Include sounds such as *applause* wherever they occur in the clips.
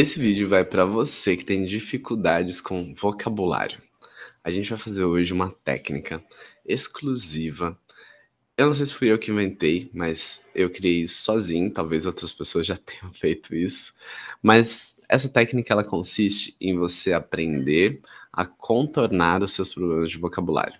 Esse vídeo vai para você que tem dificuldades com vocabulário. A gente vai fazer hoje uma técnica exclusiva. Eu não sei se fui eu que inventei, mas eu criei isso sozinho, talvez outras pessoas já *laughs* tenham feito isso. Mas essa técnica ela consiste em você aprender a contornar os seus problemas de vocabulário.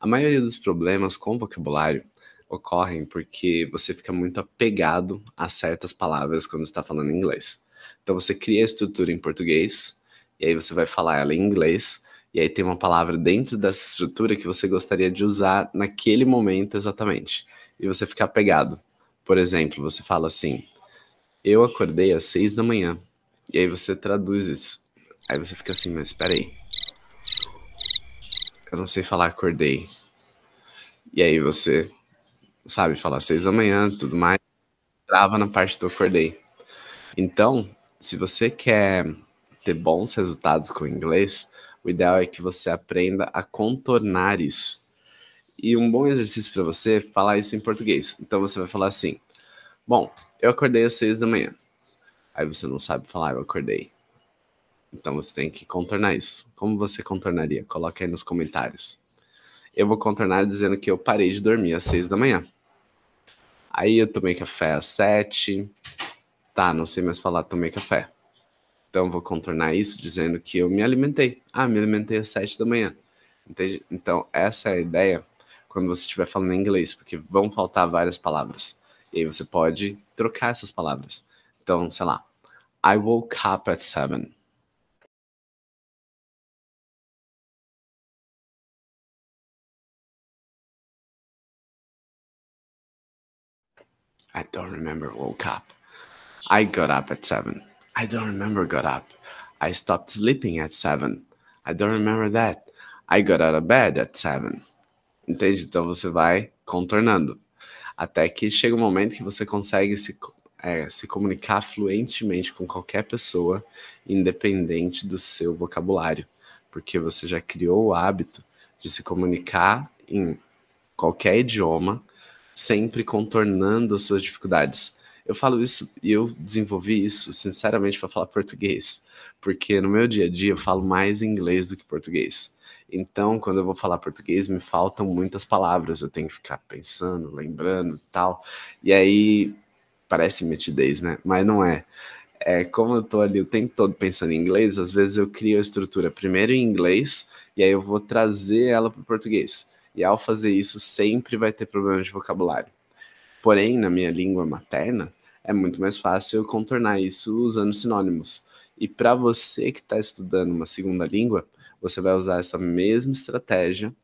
A maioria dos problemas com vocabulário ocorrem porque você fica muito apegado a certas palavras quando está falando inglês. Então você cria a estrutura em português, e aí você vai falar ela em inglês, e aí tem uma palavra dentro dessa estrutura que você gostaria de usar naquele momento exatamente. E você fica pegado. Por exemplo, você fala assim: Eu acordei às seis da manhã. E aí você traduz isso. Aí você fica assim, mas peraí. Eu não sei falar acordei. E aí você, sabe, falar seis da manhã, tudo mais. Trava na parte do acordei. Então, se você quer ter bons resultados com o inglês, o ideal é que você aprenda a contornar isso. E um bom exercício para você é falar isso em português. Então você vai falar assim: Bom, eu acordei às seis da manhã. Aí você não sabe falar, ah, eu acordei. Então você tem que contornar isso. Como você contornaria? Coloque aí nos comentários. Eu vou contornar dizendo que eu parei de dormir às seis da manhã. Aí eu tomei café às sete Tá, não sei mais falar, tomei café. Então vou contornar isso dizendo que eu me alimentei. Ah, me alimentei às sete da manhã. Entende? Então essa é a ideia quando você estiver falando em inglês, porque vão faltar várias palavras. E aí você pode trocar essas palavras. Então, sei lá, I woke up at seven. I don't remember woke up. I got up at seven. I don't remember got up. I stopped sleeping at seven. I don't remember that. I got out of bed at seven. Entende? Então você vai contornando. Até que chega um momento que você consegue se, é, se comunicar fluentemente com qualquer pessoa, independente do seu vocabulário. Porque você já criou o hábito de se comunicar em qualquer idioma, sempre contornando as suas dificuldades. Eu falo isso e eu desenvolvi isso, sinceramente, para falar português, porque no meu dia a dia eu falo mais inglês do que português. Então, quando eu vou falar português, me faltam muitas palavras, eu tenho que ficar pensando, lembrando tal. E aí parece metidez, né? Mas não é. É, como eu tô ali o tempo todo pensando em inglês, às vezes eu crio a estrutura primeiro em inglês e aí eu vou trazer ela para o português. E ao fazer isso, sempre vai ter problema de vocabulário. Porém, na minha língua materna, é muito mais fácil contornar isso usando sinônimos. E para você que está estudando uma segunda língua, você vai usar essa mesma estratégia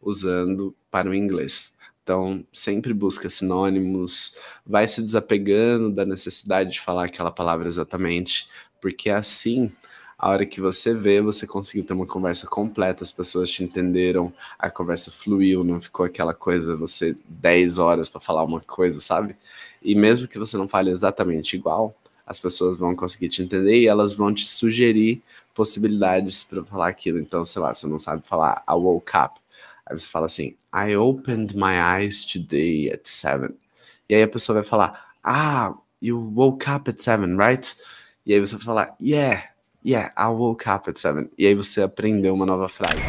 usando para o inglês. Então, sempre busca sinônimos, vai se desapegando da necessidade de falar aquela palavra exatamente, porque é assim a hora que você vê, você conseguiu ter uma conversa completa, as pessoas te entenderam, a conversa fluiu, não ficou aquela coisa, você 10 horas para falar uma coisa, sabe? E mesmo que você não fale exatamente igual, as pessoas vão conseguir te entender e elas vão te sugerir possibilidades para falar aquilo. Então, sei lá, você não sabe falar I woke up. Aí você fala assim, I opened my eyes today at seven. E aí a pessoa vai falar, ah, you woke up at seven, right? E aí você vai falar, yeah, Yeah, I woke up at 7. E aí você aprendeu uma nova frase.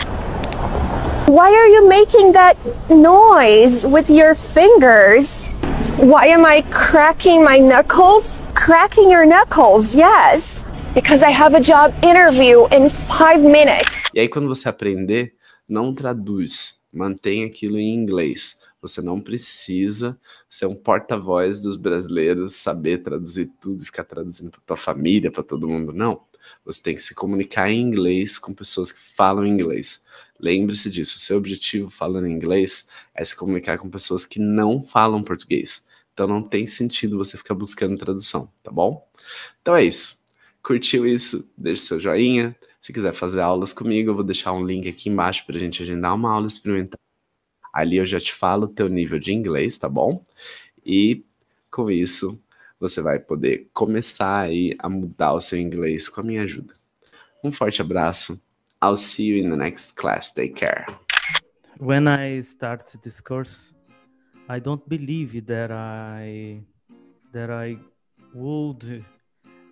Why are you making that noise with your fingers? Why am I cracking my knuckles? Cracking your knuckles, yes. Because I have a job interview in five minutes. E aí, quando você aprender, não traduz. Mantenha aquilo em inglês. Você não precisa ser um porta-voz dos brasileiros, saber traduzir tudo, ficar traduzindo para tua família, para todo mundo. Não. Você tem que se comunicar em inglês com pessoas que falam inglês. Lembre-se disso, seu objetivo falando inglês é se comunicar com pessoas que não falam português. Então não tem sentido você ficar buscando tradução, tá bom? Então é isso. Curtiu isso? Deixe seu joinha. Se quiser fazer aulas comigo, eu vou deixar um link aqui embaixo para a gente agendar uma aula experimental. Ali eu já te falo o teu nível de inglês, tá bom? E com isso, você vai poder começar aí a mudar o seu inglês com a minha ajuda. Um forte abraço. I'll see you in the next class. Take care. When I start this course, I don't believe that I that I would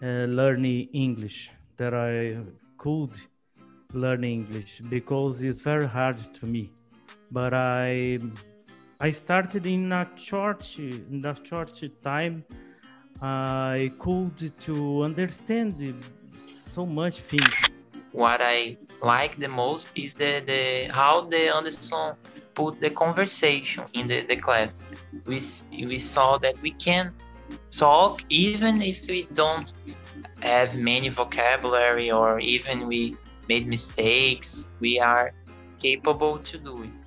uh, learn English. That I could learn English because it's very hard to me. But I I started in a short in a short time I could to understand so much things. What I like the most is the, the how the Anderson put the conversation in the, the class. We, we saw that we can talk even if we don't have many vocabulary or even we made mistakes, we are capable to do it.